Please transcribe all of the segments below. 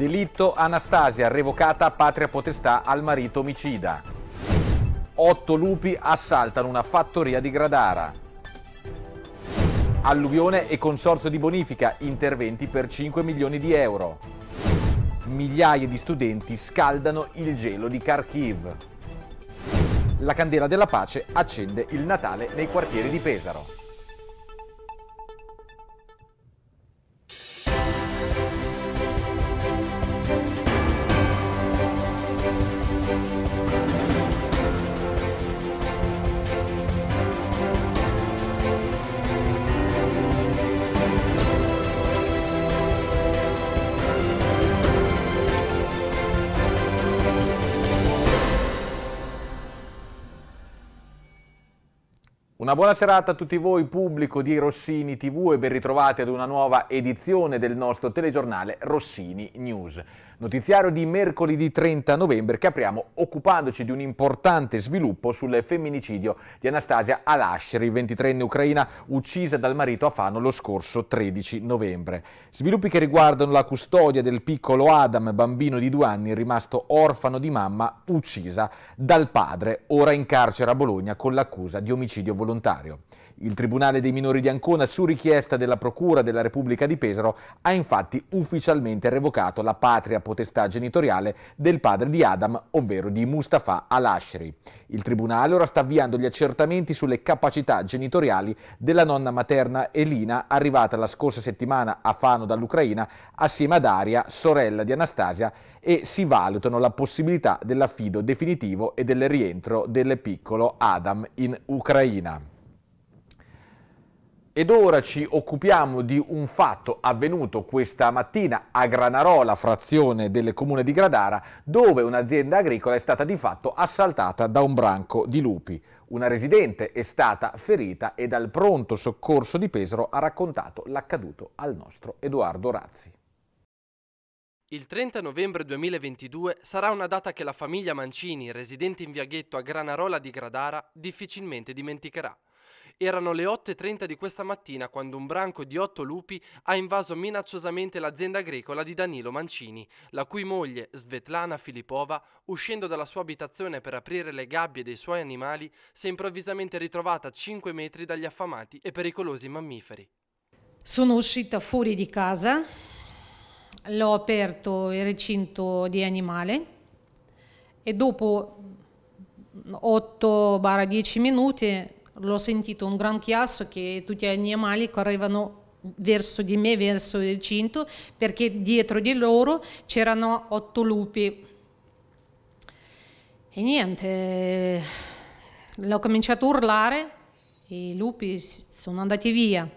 Delitto Anastasia, revocata patria potestà al marito omicida. Otto lupi assaltano una fattoria di Gradara. Alluvione e consorzio di bonifica, interventi per 5 milioni di euro. Migliaia di studenti scaldano il gelo di Kharkiv. La candela della pace accende il Natale nei quartieri di Pesaro. Una buona serata a tutti voi, pubblico di Rossini TV e ben ritrovati ad una nuova edizione del nostro telegiornale Rossini News. Notiziario di mercoledì 30 novembre che apriamo occupandoci di un importante sviluppo sul femminicidio di Anastasia Alashri, 23enne ucraina, uccisa dal marito Afano lo scorso 13 novembre. Sviluppi che riguardano la custodia del piccolo Adam, bambino di due anni rimasto orfano di mamma, uccisa dal padre, ora in carcere a Bologna con l'accusa di omicidio volontario. Il Tribunale dei minori di Ancona, su richiesta della Procura della Repubblica di Pesaro, ha infatti ufficialmente revocato la patria potestà genitoriale del padre di Adam, ovvero di Mustafa al-Ashri. Il Tribunale ora sta avviando gli accertamenti sulle capacità genitoriali della nonna materna Elina, arrivata la scorsa settimana a Fano dall'Ucraina, assieme ad Aria, sorella di Anastasia, e si valutano la possibilità dell'affido definitivo e del rientro del piccolo Adam in Ucraina. Ed ora ci occupiamo di un fatto avvenuto questa mattina a Granarola, frazione del comune di Gradara, dove un'azienda agricola è stata di fatto assaltata da un branco di lupi. Una residente è stata ferita e dal pronto soccorso di Pesaro ha raccontato l'accaduto al nostro Edoardo Razzi. Il 30 novembre 2022 sarà una data che la famiglia Mancini, residente in Viaghetto a Granarola di Gradara, difficilmente dimenticherà. Erano le 8.30 di questa mattina quando un branco di otto lupi ha invaso minacciosamente l'azienda agricola di Danilo Mancini, la cui moglie, Svetlana Filipova, uscendo dalla sua abitazione per aprire le gabbie dei suoi animali, si è improvvisamente ritrovata a 5 metri dagli affamati e pericolosi mammiferi. Sono uscita fuori di casa, l'ho aperto il recinto di animale e dopo 8-10 minuti l'ho sentito un gran chiasso che tutti gli animali correvano verso di me, verso il cinto, perché dietro di loro c'erano otto lupi. E niente, l'ho cominciato a urlare, e i lupi sono andati via.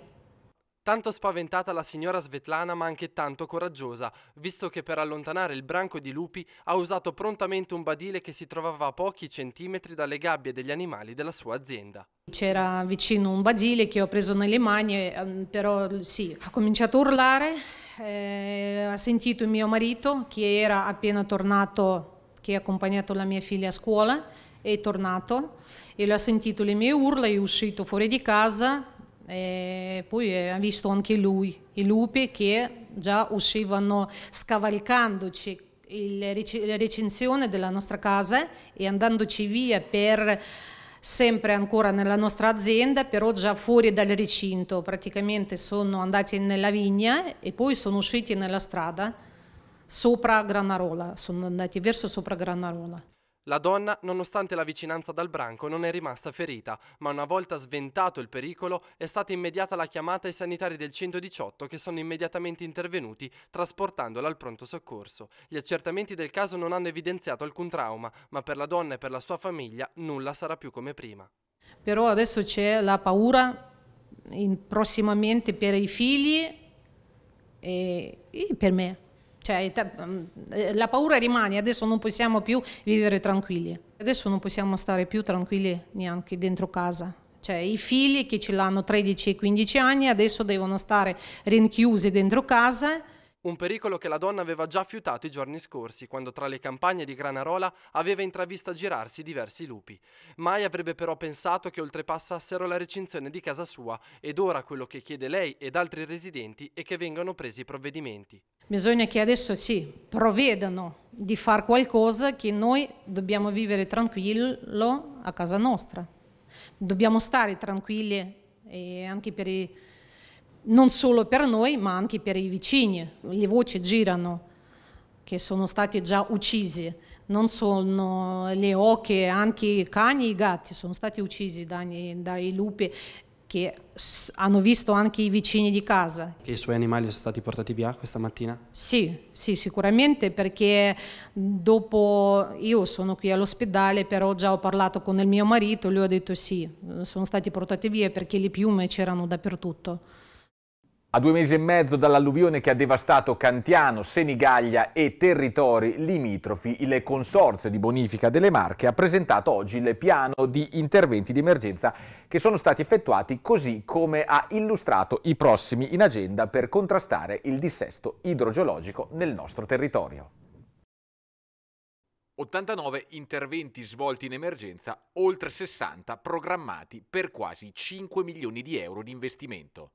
Tanto spaventata la signora Svetlana ma anche tanto coraggiosa, visto che per allontanare il branco di lupi ha usato prontamente un badile che si trovava a pochi centimetri dalle gabbie degli animali della sua azienda. C'era vicino un badile che ho preso nelle mani, ehm, però sì, ha cominciato a urlare, eh, ha sentito mio marito che era appena tornato, che ha accompagnato la mia figlia a scuola, è tornato e lui ha sentito le mie urla, è uscito fuori di casa e poi eh, ha visto anche lui, i lupi che già uscivano scavalcandoci la recinzione della nostra casa e andandoci via per sempre ancora nella nostra azienda, però già fuori dal recinto. Praticamente sono andati nella vigna e poi sono usciti nella strada sopra Granarola, sono andati verso sopra Granarola. La donna, nonostante la vicinanza dal branco, non è rimasta ferita, ma una volta sventato il pericolo è stata immediata la chiamata ai sanitari del 118 che sono immediatamente intervenuti trasportandola al pronto soccorso. Gli accertamenti del caso non hanno evidenziato alcun trauma, ma per la donna e per la sua famiglia nulla sarà più come prima. Però adesso c'è la paura prossimamente per i figli e per me. Cioè, mm, eh, la paura rimane, adesso non possiamo più vivere tranquilli. Adesso non possiamo stare più tranquilli neanche dentro casa. Cioè, i figli che ce l'hanno 13 e 15 anni adesso devono stare rinchiusi dentro casa un pericolo che la donna aveva già fiutato i giorni scorsi, quando tra le campagne di Granarola aveva intravisto girarsi diversi lupi. Mai avrebbe però pensato che oltrepassassero la recinzione di casa sua ed ora quello che chiede lei ed altri residenti è che vengano presi i provvedimenti. Bisogna che adesso sì, provvedano di fare qualcosa che noi dobbiamo vivere tranquillo a casa nostra. Dobbiamo stare tranquilli eh, anche per i non solo per noi ma anche per i vicini. Le voci girano che sono stati già uccisi, non sono le oche, anche i cani e i gatti sono stati uccisi dai, dai lupi che hanno visto anche i vicini di casa. Che i suoi animali sono stati portati via questa mattina? Sì, sì, sicuramente perché dopo io sono qui all'ospedale, però già ho parlato con il mio marito, lui ha detto sì, sono stati portati via perché le piume c'erano dappertutto. A due mesi e mezzo dall'alluvione che ha devastato Cantiano, Senigallia e territori limitrofi, il Consorzio di Bonifica delle Marche ha presentato oggi il piano di interventi di emergenza che sono stati effettuati così come ha illustrato i prossimi in agenda per contrastare il dissesto idrogeologico nel nostro territorio. 89 interventi svolti in emergenza, oltre 60 programmati per quasi 5 milioni di euro di investimento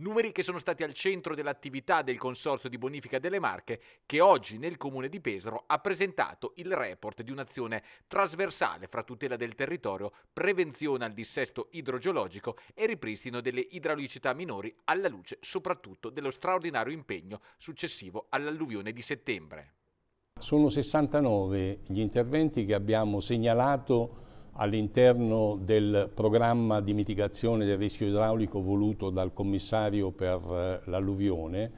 numeri che sono stati al centro dell'attività del Consorzio di Bonifica delle Marche che oggi nel Comune di Pesaro ha presentato il report di un'azione trasversale fra tutela del territorio, prevenzione al dissesto idrogeologico e ripristino delle idraulicità minori alla luce soprattutto dello straordinario impegno successivo all'alluvione di settembre. Sono 69 gli interventi che abbiamo segnalato all'interno del programma di mitigazione del rischio idraulico voluto dal commissario per eh, l'alluvione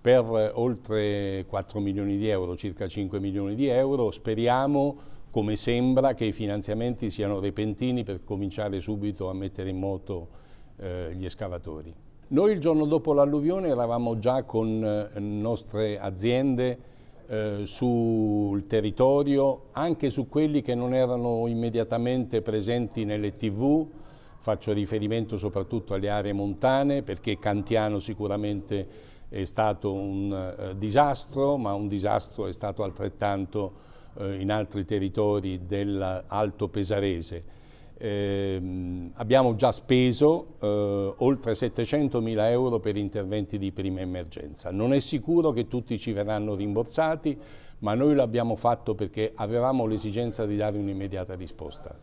per eh, oltre 4 milioni di euro, circa 5 milioni di euro. Speriamo, come sembra, che i finanziamenti siano repentini per cominciare subito a mettere in moto eh, gli escavatori. Noi il giorno dopo l'alluvione eravamo già con le eh, nostre aziende eh, sul territorio, anche su quelli che non erano immediatamente presenti nelle tv, faccio riferimento soprattutto alle aree montane perché Cantiano sicuramente è stato un eh, disastro, ma un disastro è stato altrettanto eh, in altri territori dell'Alto Pesarese. Eh, abbiamo già speso eh, oltre 700 mila euro per interventi di prima emergenza. Non è sicuro che tutti ci verranno rimborsati, ma noi l'abbiamo fatto perché avevamo l'esigenza di dare un'immediata risposta.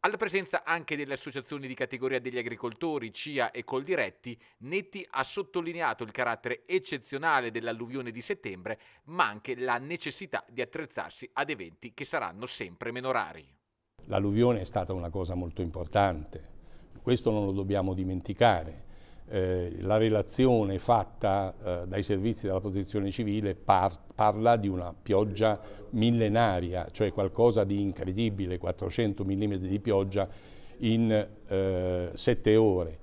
Alla presenza anche delle associazioni di categoria degli agricoltori, CIA e Coldiretti, Netti ha sottolineato il carattere eccezionale dell'alluvione di settembre, ma anche la necessità di attrezzarsi ad eventi che saranno sempre meno rari. L'alluvione è stata una cosa molto importante, questo non lo dobbiamo dimenticare. Eh, la relazione fatta eh, dai servizi della protezione civile par parla di una pioggia millenaria, cioè qualcosa di incredibile, 400 mm di pioggia in eh, sette ore.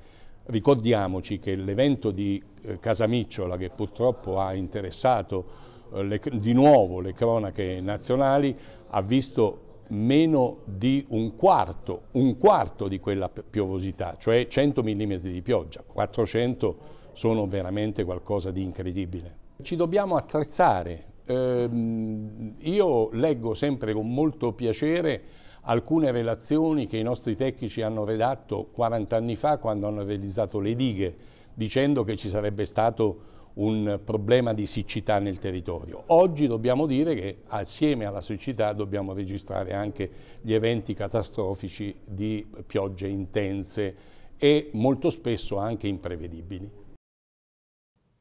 Ricordiamoci che l'evento di eh, Casamicciola, che purtroppo ha interessato eh, le, di nuovo le cronache nazionali, ha visto meno di un quarto, un quarto di quella piovosità, cioè 100 mm di pioggia, 400 sono veramente qualcosa di incredibile. Ci dobbiamo attrezzare, ehm, io leggo sempre con molto piacere alcune relazioni che i nostri tecnici hanno redatto 40 anni fa quando hanno realizzato le dighe, dicendo che ci sarebbe stato un problema di siccità nel territorio. Oggi dobbiamo dire che assieme alla siccità dobbiamo registrare anche gli eventi catastrofici di piogge intense e molto spesso anche imprevedibili.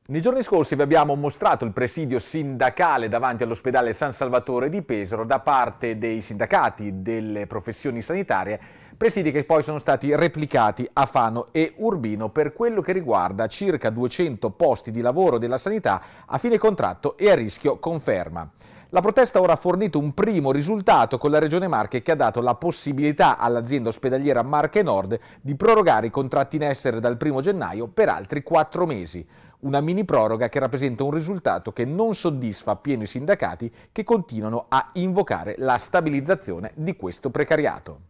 Nei giorni scorsi vi abbiamo mostrato il presidio sindacale davanti all'ospedale San Salvatore di Pesaro da parte dei sindacati delle professioni sanitarie, presidi che poi sono stati replicati a Fano e Urbino per quello che riguarda circa 200 posti di lavoro della sanità a fine contratto e a rischio conferma. La protesta ora ha fornito un primo risultato con la Regione Marche che ha dato la possibilità all'azienda ospedaliera Marche Nord di prorogare i contratti in essere dal 1 gennaio per altri 4 mesi una mini proroga che rappresenta un risultato che non soddisfa appieno i sindacati che continuano a invocare la stabilizzazione di questo precariato.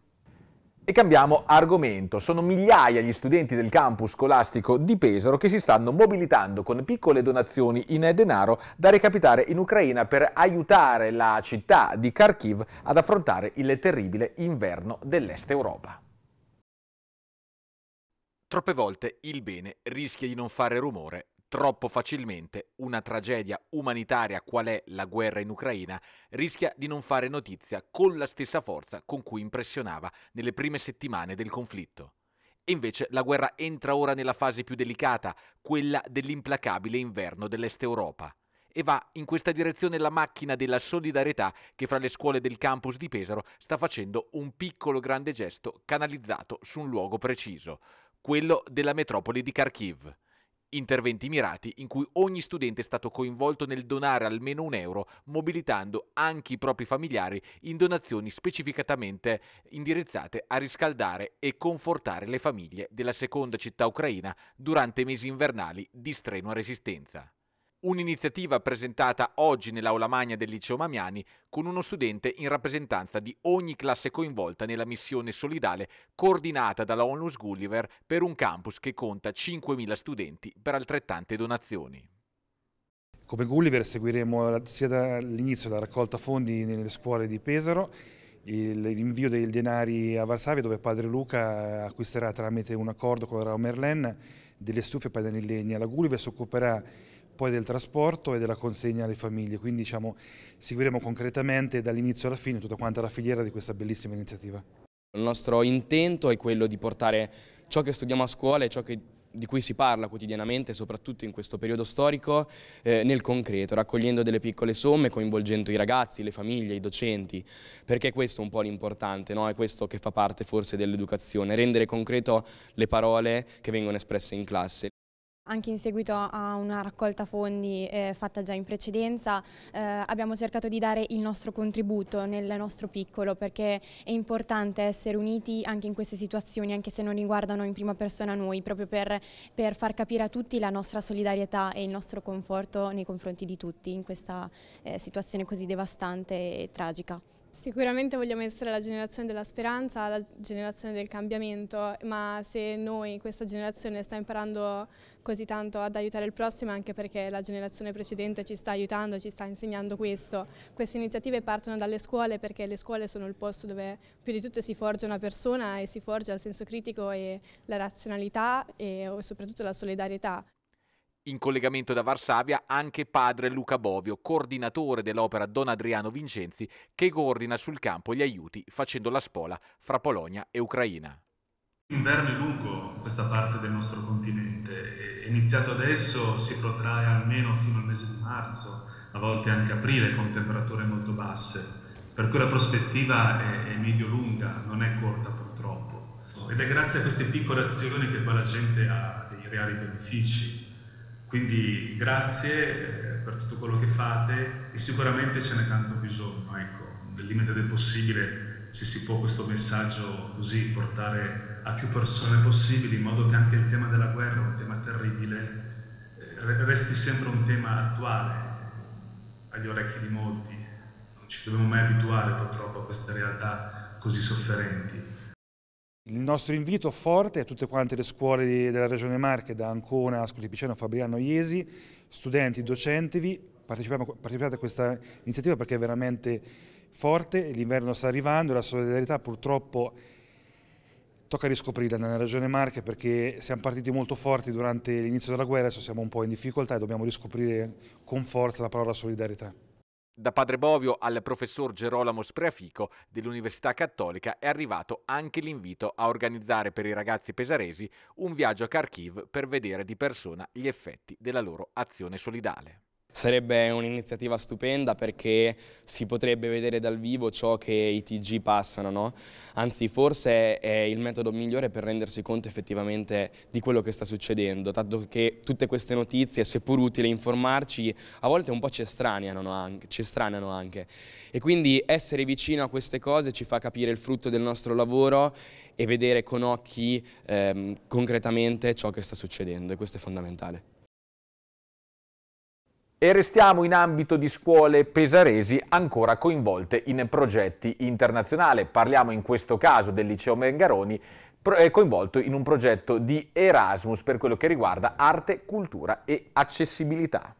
E cambiamo argomento. Sono migliaia gli studenti del campus scolastico di Pesaro che si stanno mobilitando con piccole donazioni in denaro da recapitare in Ucraina per aiutare la città di Kharkiv ad affrontare il terribile inverno dell'Est Europa. Troppe volte il bene rischia di non fare rumore troppo facilmente una tragedia umanitaria qual è la guerra in Ucraina rischia di non fare notizia con la stessa forza con cui impressionava nelle prime settimane del conflitto. E invece la guerra entra ora nella fase più delicata, quella dell'implacabile inverno dell'Est Europa. E va in questa direzione la macchina della solidarietà che fra le scuole del campus di Pesaro sta facendo un piccolo grande gesto canalizzato su un luogo preciso, quello della metropoli di Kharkiv. Interventi mirati in cui ogni studente è stato coinvolto nel donare almeno un euro, mobilitando anche i propri familiari in donazioni specificatamente indirizzate a riscaldare e confortare le famiglie della seconda città ucraina durante i mesi invernali di strenua resistenza. Un'iniziativa presentata oggi nell'aula magna del liceo Mamiani con uno studente in rappresentanza di ogni classe coinvolta nella missione solidale coordinata dalla Onlus Gulliver per un campus che conta 5.000 studenti per altrettante donazioni. Come Gulliver seguiremo sia dall'inizio della raccolta fondi nelle scuole di Pesaro l'invio dei denari a Varsavia dove padre Luca acquisterà tramite un accordo con la Rao Merlen delle stufe pannelli in legno. La Gulliver si occuperà poi del trasporto e della consegna alle famiglie, quindi diciamo, seguiremo concretamente dall'inizio alla fine tutta quanta la filiera di questa bellissima iniziativa. Il nostro intento è quello di portare ciò che studiamo a scuola e ciò che di cui si parla quotidianamente, soprattutto in questo periodo storico, eh, nel concreto, raccogliendo delle piccole somme, coinvolgendo i ragazzi, le famiglie, i docenti, perché questo è un po' l'importante, no? è questo che fa parte forse dell'educazione, rendere concreto le parole che vengono espresse in classe. Anche in seguito a una raccolta fondi eh, fatta già in precedenza eh, abbiamo cercato di dare il nostro contributo nel nostro piccolo perché è importante essere uniti anche in queste situazioni anche se non riguardano in prima persona noi proprio per, per far capire a tutti la nostra solidarietà e il nostro conforto nei confronti di tutti in questa eh, situazione così devastante e tragica. Sicuramente vogliamo essere la generazione della speranza, la generazione del cambiamento, ma se noi, questa generazione, sta imparando così tanto ad aiutare il prossimo, anche perché la generazione precedente ci sta aiutando, ci sta insegnando questo. Queste iniziative partono dalle scuole perché le scuole sono il posto dove più di tutto si forgia una persona e si forgia il senso critico e la razionalità e soprattutto la solidarietà. In collegamento da Varsavia anche padre Luca Bovio, coordinatore dell'opera Don Adriano Vincenzi, che coordina sul campo gli aiuti facendo la spola fra Polonia e Ucraina. L'inverno è lungo in questa parte del nostro continente, è iniziato adesso, si protrae almeno fino al mese di marzo, a volte anche aprile con temperature molto basse, per cui la prospettiva è, è medio-lunga, non è corta purtroppo. Ed è grazie a queste piccole azioni che poi la gente ha dei reali benefici quindi grazie eh, per tutto quello che fate e sicuramente ce n'è tanto bisogno, ecco, nel limite del possibile se si può questo messaggio così portare a più persone possibili in modo che anche il tema della guerra, un tema terribile, eh, resti sempre un tema attuale eh, agli orecchi di molti. Non ci dobbiamo mai abituare purtroppo a queste realtà così sofferenti. Il nostro invito forte a tutte quante le scuole della Regione Marche, da Ancona, Ascoli Piceno, Fabriano, Iesi, studenti, docenti, partecipate a questa iniziativa perché è veramente forte, l'inverno sta arrivando, e la solidarietà purtroppo tocca riscoprirla nella Regione Marche perché siamo partiti molto forti durante l'inizio della guerra, adesso siamo un po' in difficoltà e dobbiamo riscoprire con forza la parola solidarietà. Da Padre Bovio al professor Gerolamo Spreafico dell'Università Cattolica è arrivato anche l'invito a organizzare per i ragazzi pesaresi un viaggio a Kharkiv per vedere di persona gli effetti della loro azione solidale. Sarebbe un'iniziativa stupenda perché si potrebbe vedere dal vivo ciò che i TG passano, no? anzi forse è il metodo migliore per rendersi conto effettivamente di quello che sta succedendo, tanto che tutte queste notizie, seppur utile informarci, a volte un po' ci estraniano anche, ci estraniano anche. e quindi essere vicino a queste cose ci fa capire il frutto del nostro lavoro e vedere con occhi ehm, concretamente ciò che sta succedendo e questo è fondamentale. E restiamo in ambito di scuole pesaresi ancora coinvolte in progetti internazionali. Parliamo in questo caso del liceo Mengaroni eh, coinvolto in un progetto di Erasmus per quello che riguarda arte, cultura e accessibilità.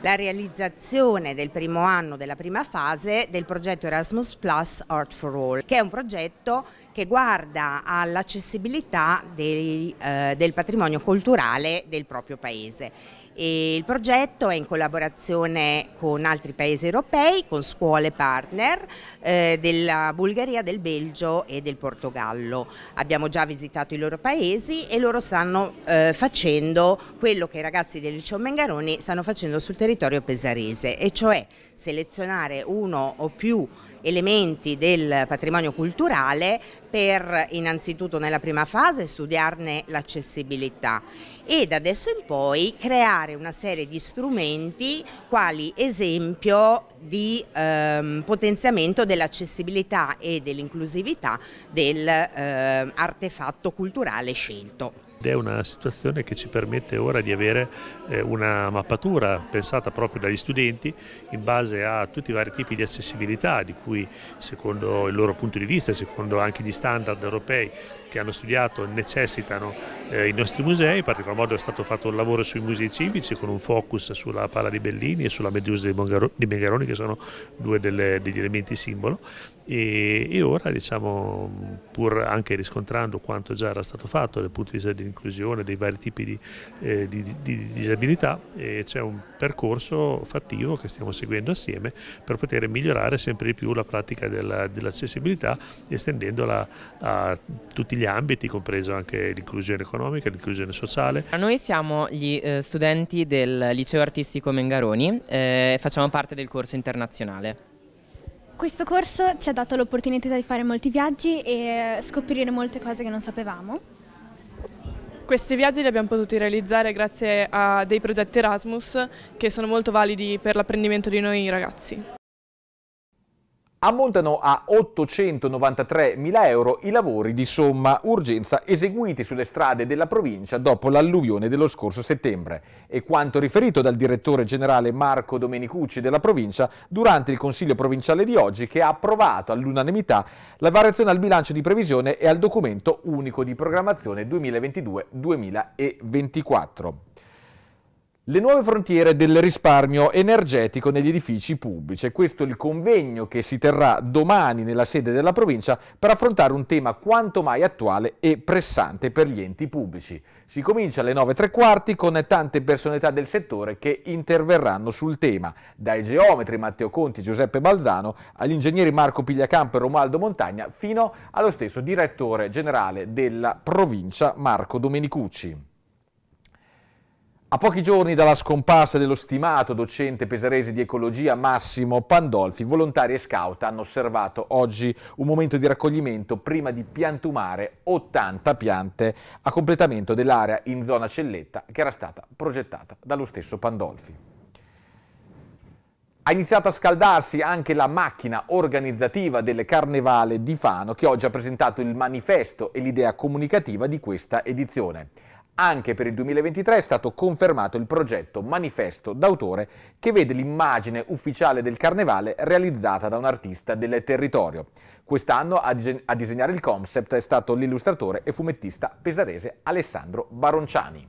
La realizzazione del primo anno della prima fase del progetto Erasmus Plus Art for All, che è un progetto che guarda all'accessibilità eh, del patrimonio culturale del proprio paese e il progetto è in collaborazione con altri paesi europei, con scuole partner eh, della Bulgaria, del Belgio e del Portogallo. Abbiamo già visitato i loro paesi e loro stanno eh, facendo quello che i ragazzi del liceo Mengaroni stanno facendo sul territorio pesarese, e cioè selezionare uno o più elementi del patrimonio culturale per innanzitutto nella prima fase studiarne l'accessibilità e da adesso in poi creare una serie di strumenti quali esempio di ehm, potenziamento dell'accessibilità e dell'inclusività dell'artefatto ehm, eh, culturale scelto ed è una situazione che ci permette ora di avere eh, una mappatura pensata proprio dagli studenti in base a tutti i vari tipi di accessibilità di cui secondo il loro punto di vista, secondo anche gli standard europei che hanno studiato necessitano eh, i nostri musei, in particolar modo è stato fatto un lavoro sui musei civici con un focus sulla pala di Bellini e sulla Medusa di Mengaroni che sono due delle, degli elementi simbolo e, e, ora diciamo, pur anche riscontrando quanto già era stato fatto dal punto di vista dell'inclusione dei vari tipi di, eh, di, di disabilità eh, c'è un percorso fattivo che stiamo seguendo assieme per poter migliorare sempre di più la pratica dell'accessibilità estendendola a tutti gli ambiti compreso anche l'inclusione economica, l'inclusione sociale. Noi siamo gli eh, studenti del liceo artistico Mengaroni eh, e facciamo parte del corso internazionale. Questo corso ci ha dato l'opportunità di fare molti viaggi e scoprire molte cose che non sapevamo. Questi viaggi li abbiamo potuti realizzare grazie a dei progetti Erasmus che sono molto validi per l'apprendimento di noi ragazzi. Ammontano a 893.000 euro i lavori di somma urgenza eseguiti sulle strade della provincia dopo l'alluvione dello scorso settembre e quanto riferito dal direttore generale Marco Domenicucci della provincia durante il Consiglio provinciale di oggi che ha approvato all'unanimità la variazione al bilancio di previsione e al documento unico di programmazione 2022-2024. Le nuove frontiere del risparmio energetico negli edifici pubblici. Questo è il convegno che si terrà domani nella sede della provincia per affrontare un tema quanto mai attuale e pressante per gli enti pubblici. Si comincia alle 9.15 con tante personalità del settore che interverranno sul tema, dai geometri Matteo Conti, e Giuseppe Balzano, agli ingegneri Marco Pigliacampo e Romaldo Montagna, fino allo stesso direttore generale della provincia Marco Domenicucci. A pochi giorni dalla scomparsa dello stimato docente pesarese di ecologia Massimo Pandolfi, volontari e scout hanno osservato oggi un momento di raccoglimento prima di piantumare 80 piante a completamento dell'area in zona Celletta che era stata progettata dallo stesso Pandolfi. Ha iniziato a scaldarsi anche la macchina organizzativa del Carnevale di Fano che oggi ha presentato il manifesto e l'idea comunicativa di questa edizione. Anche per il 2023 è stato confermato il progetto Manifesto d'autore che vede l'immagine ufficiale del carnevale realizzata da un artista del territorio. Quest'anno a, a disegnare il concept è stato l'illustratore e fumettista pesarese Alessandro Baronciani.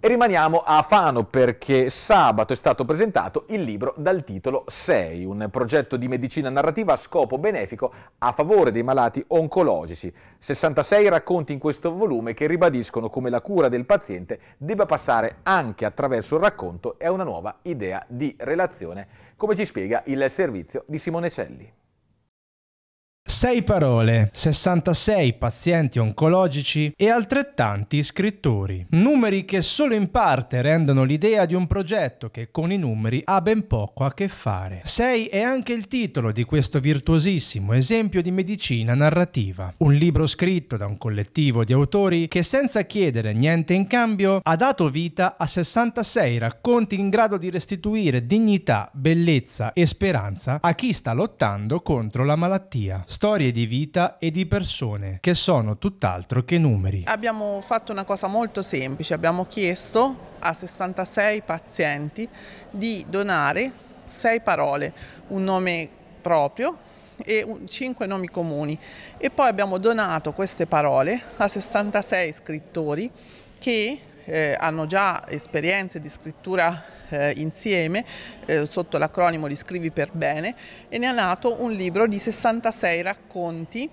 E rimaniamo a Fano perché sabato è stato presentato il libro dal titolo 6, un progetto di medicina narrativa a scopo benefico a favore dei malati oncologici. 66 racconti in questo volume che ribadiscono come la cura del paziente debba passare anche attraverso il racconto e una nuova idea di relazione, come ci spiega il servizio di Simone Celli. 6 parole, 66 pazienti oncologici e altrettanti scrittori. Numeri che solo in parte rendono l'idea di un progetto che con i numeri ha ben poco a che fare. 6 è anche il titolo di questo virtuosissimo esempio di medicina narrativa. Un libro scritto da un collettivo di autori che senza chiedere niente in cambio ha dato vita a 66 racconti in grado di restituire dignità, bellezza e speranza a chi sta lottando contro la malattia storie di vita e di persone che sono tutt'altro che numeri. Abbiamo fatto una cosa molto semplice, abbiamo chiesto a 66 pazienti di donare 6 parole, un nome proprio e 5 nomi comuni e poi abbiamo donato queste parole a 66 scrittori che eh, hanno già esperienze di scrittura eh, insieme eh, sotto l'acronimo di Scrivi per Bene e ne è nato un libro di 66 racconti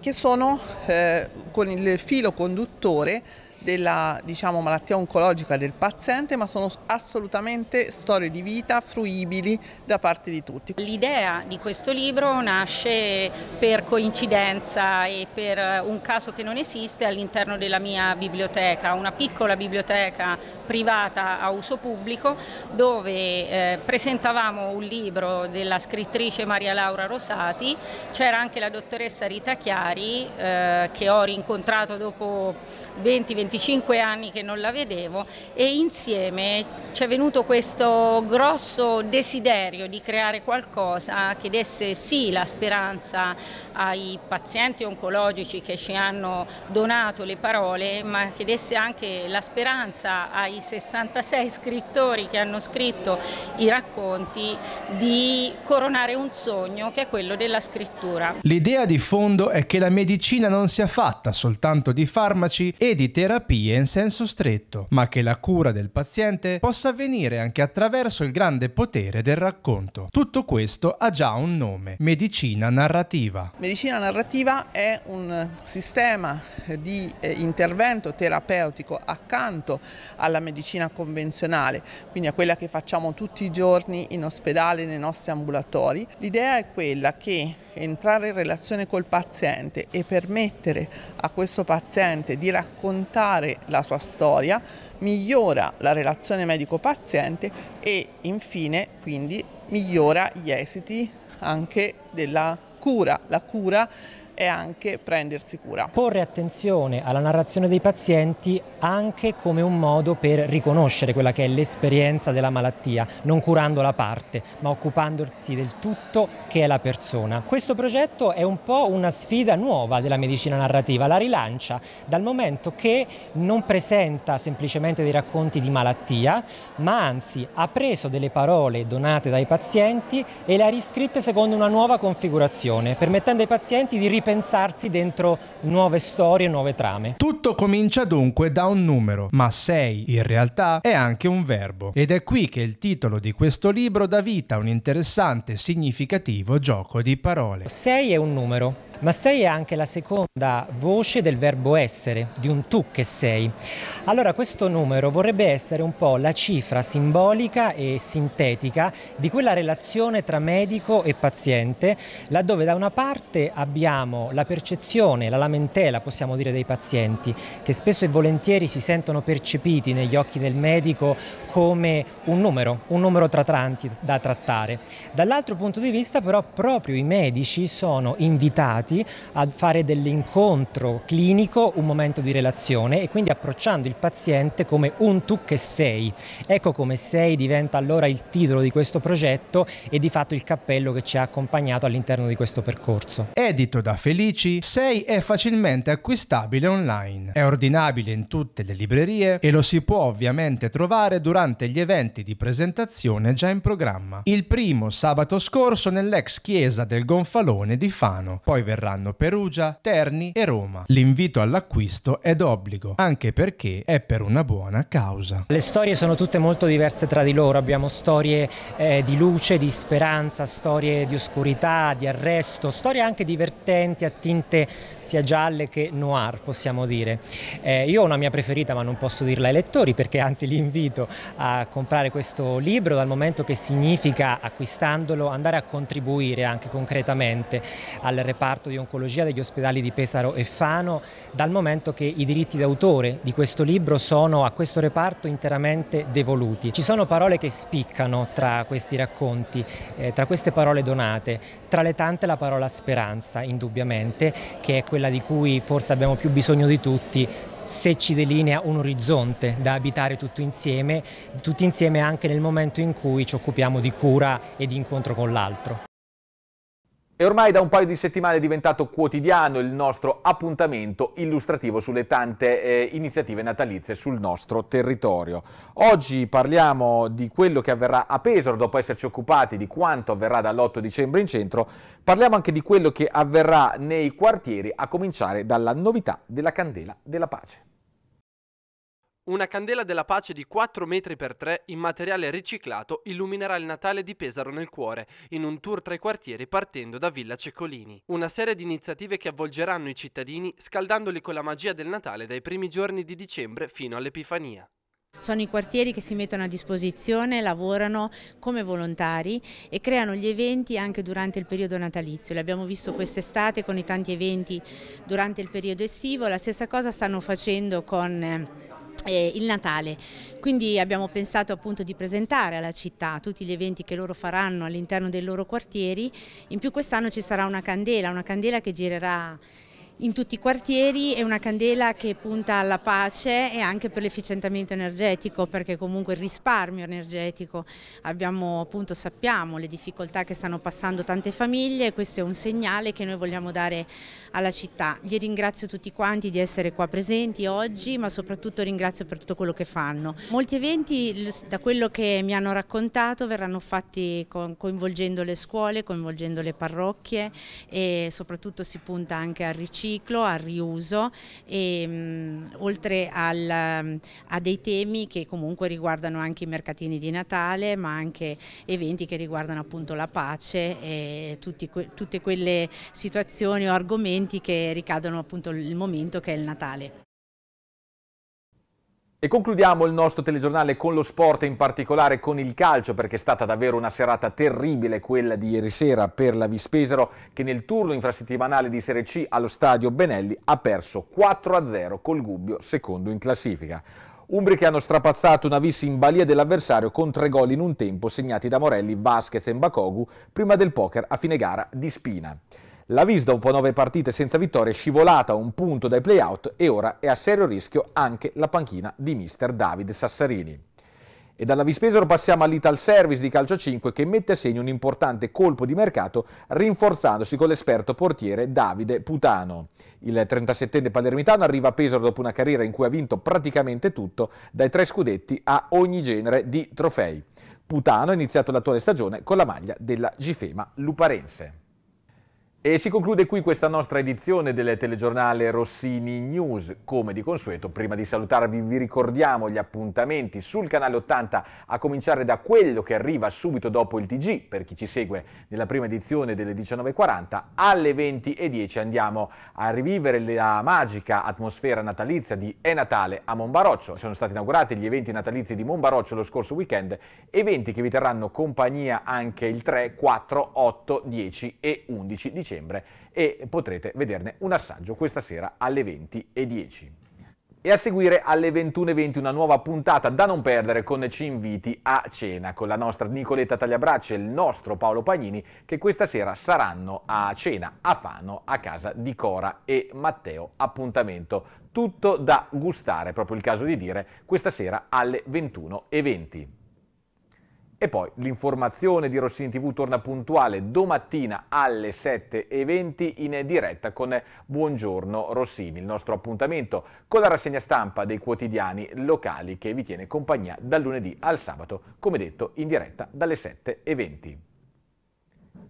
che sono eh, con il filo conduttore della diciamo, malattia oncologica del paziente, ma sono assolutamente storie di vita fruibili da parte di tutti. L'idea di questo libro nasce per coincidenza e per un caso che non esiste all'interno della mia biblioteca, una piccola biblioteca privata a uso pubblico dove eh, presentavamo un libro della scrittrice Maria Laura Rosati, c'era anche la dottoressa Rita Chiari eh, che ho rincontrato dopo 20-25 25 anni che non la vedevo e insieme ci è venuto questo grosso desiderio di creare qualcosa che desse sì la speranza ai pazienti oncologici che ci hanno donato le parole, ma che desse anche la speranza ai 66 scrittori che hanno scritto i racconti di coronare un sogno che è quello della scrittura. L'idea di fondo è che la medicina non sia fatta soltanto di farmaci e di terapia terapie in senso stretto, ma che la cura del paziente possa avvenire anche attraverso il grande potere del racconto. Tutto questo ha già un nome, medicina narrativa. Medicina narrativa è un sistema di eh, intervento terapeutico accanto alla medicina convenzionale, quindi a quella che facciamo tutti i giorni in ospedale, nei nostri ambulatori. L'idea è quella che entrare in relazione col paziente e permettere a questo paziente di raccontare la sua storia migliora la relazione medico-paziente e infine quindi migliora gli esiti anche della cura, la cura e anche prendersi cura. Porre attenzione alla narrazione dei pazienti anche come un modo per riconoscere quella che è l'esperienza della malattia, non curando la parte, ma occupandosi del tutto che è la persona. Questo progetto è un po' una sfida nuova della medicina narrativa, la rilancia dal momento che non presenta semplicemente dei racconti di malattia, ma anzi ha preso delle parole donate dai pazienti e le ha riscritte secondo una nuova configurazione, permettendo ai pazienti di ripetere ripensarsi dentro nuove storie, nuove trame. Tutto comincia dunque da un numero, ma 6 in realtà è anche un verbo. Ed è qui che il titolo di questo libro dà vita a un interessante e significativo gioco di parole. 6 è un numero ma sei è anche la seconda voce del verbo essere, di un tu che sei. Allora questo numero vorrebbe essere un po' la cifra simbolica e sintetica di quella relazione tra medico e paziente, laddove da una parte abbiamo la percezione, la lamentela, possiamo dire, dei pazienti, che spesso e volentieri si sentono percepiti negli occhi del medico come un numero, un numero tra tanti da trattare. Dall'altro punto di vista però proprio i medici sono invitati a fare dell'incontro clinico un momento di relazione e quindi approcciando il paziente come un tu che sei. Ecco come sei diventa allora il titolo di questo progetto e di fatto il cappello che ci ha accompagnato all'interno di questo percorso. Edito da Felici, sei è facilmente acquistabile online. È ordinabile in tutte le librerie e lo si può ovviamente trovare durante durante gli eventi di presentazione già in programma. Il primo sabato scorso nell'ex chiesa del Gonfalone di Fano, poi verranno Perugia, Terni e Roma. L'invito all'acquisto è d'obbligo, anche perché è per una buona causa. Le storie sono tutte molto diverse tra di loro, abbiamo storie eh, di luce, di speranza, storie di oscurità, di arresto, storie anche divertenti a tinte sia gialle che noir possiamo dire. Eh, io ho una mia preferita ma non posso dirla ai lettori perché anzi li invito a comprare questo libro dal momento che significa acquistandolo andare a contribuire anche concretamente al reparto di oncologia degli ospedali di Pesaro e Fano dal momento che i diritti d'autore di questo libro sono a questo reparto interamente devoluti. Ci sono parole che spiccano tra questi racconti, eh, tra queste parole donate, tra le tante la parola speranza indubbiamente che è quella di cui forse abbiamo più bisogno di tutti se ci delinea un orizzonte da abitare tutto insieme, tutti insieme anche nel momento in cui ci occupiamo di cura e di incontro con l'altro. È ormai da un paio di settimane diventato quotidiano il nostro appuntamento illustrativo sulle tante eh, iniziative natalizie sul nostro territorio. Oggi parliamo di quello che avverrà a Pesaro dopo esserci occupati di quanto avverrà dall'8 dicembre in centro, parliamo anche di quello che avverrà nei quartieri a cominciare dalla novità della Candela della Pace. Una candela della pace di 4 metri per 3 in materiale riciclato illuminerà il Natale di Pesaro nel cuore, in un tour tra i quartieri partendo da Villa Ceccolini. Una serie di iniziative che avvolgeranno i cittadini scaldandoli con la magia del Natale dai primi giorni di dicembre fino all'Epifania. Sono i quartieri che si mettono a disposizione, lavorano come volontari e creano gli eventi anche durante il periodo natalizio. L'abbiamo visto quest'estate con i tanti eventi durante il periodo estivo, la stessa cosa stanno facendo con eh, eh, il Natale. Quindi abbiamo pensato appunto di presentare alla città tutti gli eventi che loro faranno all'interno dei loro quartieri. In più quest'anno ci sarà una candela, una candela che girerà in tutti i quartieri è una candela che punta alla pace e anche per l'efficientamento energetico perché comunque il risparmio energetico abbiamo appunto sappiamo le difficoltà che stanno passando tante famiglie e questo è un segnale che noi vogliamo dare alla città. Gli ringrazio tutti quanti di essere qua presenti oggi ma soprattutto ringrazio per tutto quello che fanno. Molti eventi da quello che mi hanno raccontato verranno fatti coinvolgendo le scuole, coinvolgendo le parrocchie e soprattutto si punta anche al riciclo riciclo, al riuso, e, ehm, mh, oltre al, a dei temi che comunque riguardano anche i mercatini di Natale, ma anche eventi che riguardano appunto la pace e tutti, que, tutte quelle situazioni o argomenti che ricadono appunto il momento che è il Natale. E concludiamo il nostro telegiornale con lo sport, e in particolare con il calcio, perché è stata davvero una serata terribile quella di ieri sera per la Vispesero, che nel turno infrasettimanale di Serie C allo stadio Benelli ha perso 4-0 col Gubbio, secondo in classifica. Umbri che hanno strapazzato una vis in balia dell'avversario con tre gol in un tempo segnati da Morelli, Vasquez e Mbakogu prima del poker a fine gara di Spina. La Vis dopo nove partite senza vittoria è scivolata a un punto dai playout e ora è a serio rischio anche la panchina di mister David Sassarini. E dalla Vispesero passiamo all'Ital Service di Calcio 5 che mette a segno un importante colpo di mercato rinforzandosi con l'esperto portiere Davide Putano. Il 37enne palermitano arriva a Pesaro dopo una carriera in cui ha vinto praticamente tutto, dai tre scudetti a ogni genere di trofei. Putano ha iniziato l'attuale stagione con la maglia della Gifema Luparense. E si conclude qui questa nostra edizione del telegiornale Rossini News. Come di consueto, prima di salutarvi vi ricordiamo gli appuntamenti sul canale 80 a cominciare da quello che arriva subito dopo il TG, per chi ci segue nella prima edizione delle 19.40, alle 20.10 andiamo a rivivere la magica atmosfera natalizia di È Natale a Monbaroccio. Sono stati inaugurati gli eventi natalizi di Monbaroccio lo scorso weekend, eventi che vi terranno compagnia anche il 3, 4, 8, 10 e 11 dicembre dicembre e potrete vederne un assaggio questa sera alle 20.10. E a seguire alle 21.20 una nuova puntata da non perdere con Ci inviti a cena con la nostra Nicoletta Tagliabraccia e il nostro Paolo Pagnini che questa sera saranno a cena a Fano a casa di Cora e Matteo. Appuntamento tutto da gustare, proprio il caso di dire, questa sera alle 21.20. E poi l'informazione di Rossini TV torna puntuale domattina alle 7.20 in diretta con Buongiorno Rossini, il nostro appuntamento con la rassegna stampa dei quotidiani locali che vi tiene compagnia dal lunedì al sabato, come detto in diretta dalle 7.20.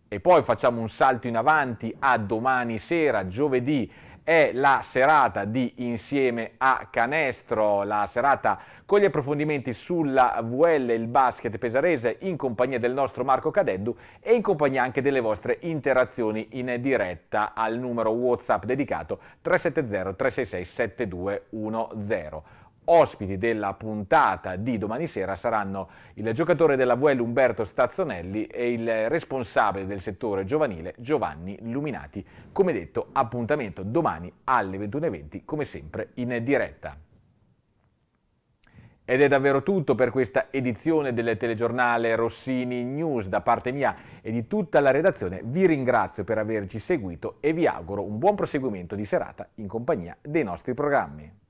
E poi facciamo un salto in avanti a domani sera, giovedì è la serata di Insieme a Canestro, la serata con gli approfondimenti sulla VL, il basket pesarese, in compagnia del nostro Marco Cadeddu e in compagnia anche delle vostre interazioni in diretta al numero WhatsApp dedicato 370 366 7210. Ospiti della puntata di domani sera saranno il giocatore della VL Umberto Stazzonelli e il responsabile del settore giovanile Giovanni Luminati. Come detto, appuntamento domani alle 21.20 come sempre in diretta. Ed è davvero tutto per questa edizione del telegiornale Rossini News. Da parte mia e di tutta la redazione vi ringrazio per averci seguito e vi auguro un buon proseguimento di serata in compagnia dei nostri programmi.